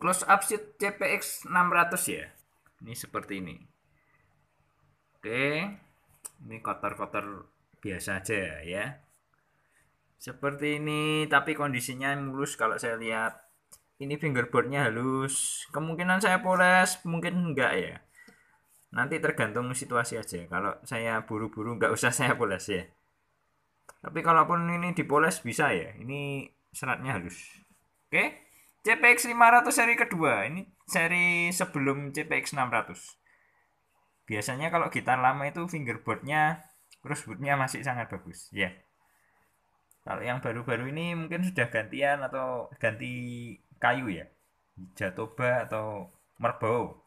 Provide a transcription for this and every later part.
Close up sheet CPX 600 ya. Ini seperti ini. Oke. Ini kotor-kotor biasa aja ya. Seperti ini tapi kondisinya mulus kalau saya lihat. Ini fingerboardnya halus. Kemungkinan saya poles, mungkin enggak ya. Nanti tergantung situasi aja. Kalau saya buru-buru enggak usah saya poles ya. Tapi kalaupun ini dipoles bisa ya. Ini seratnya halus. Oke. Okay? CPX 500 seri kedua ini seri sebelum CPX 600 biasanya kalau gitar lama itu fingerboardnya crossboardnya masih sangat bagus ya yeah. kalau yang baru-baru ini mungkin sudah gantian atau ganti kayu ya jatoba atau merbau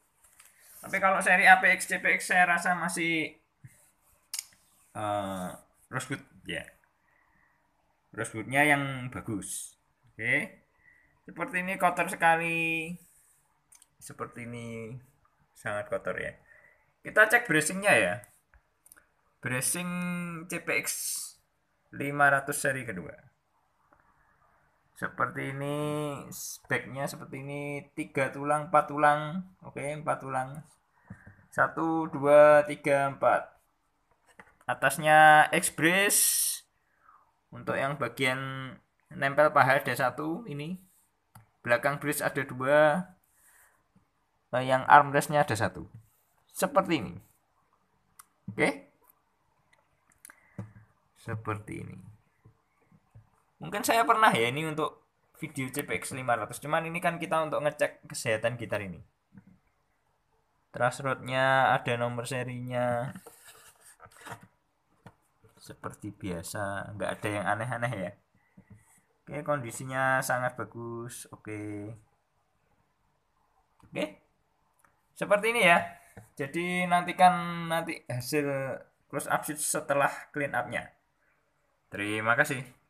tapi kalau seri APX CPX saya rasa masih uh, eh, crossboard ya yeah. crossboardnya yang bagus oke okay seperti ini kotor sekali. Seperti ini sangat kotor ya. Kita cek bracingnya ya. Bracing CPX 500 seri kedua. Seperti ini speknya seperti ini tiga tulang, empat tulang, oke empat tulang, satu, dua, tiga, empat. Atasnya express untuk yang bagian nempel paha D1 ini belakang bridge ada dua yang armrestnya ada satu seperti ini oke okay? seperti ini mungkin saya pernah ya ini untuk video CPX 500 cuman ini kan kita untuk ngecek kesehatan gitar ini nya ada nomor serinya seperti biasa nggak ada yang aneh-aneh ya Oke, kondisinya sangat bagus. Oke. Oke. Seperti ini ya. Jadi nantikan nanti hasil close up setelah clean up-nya. Terima kasih.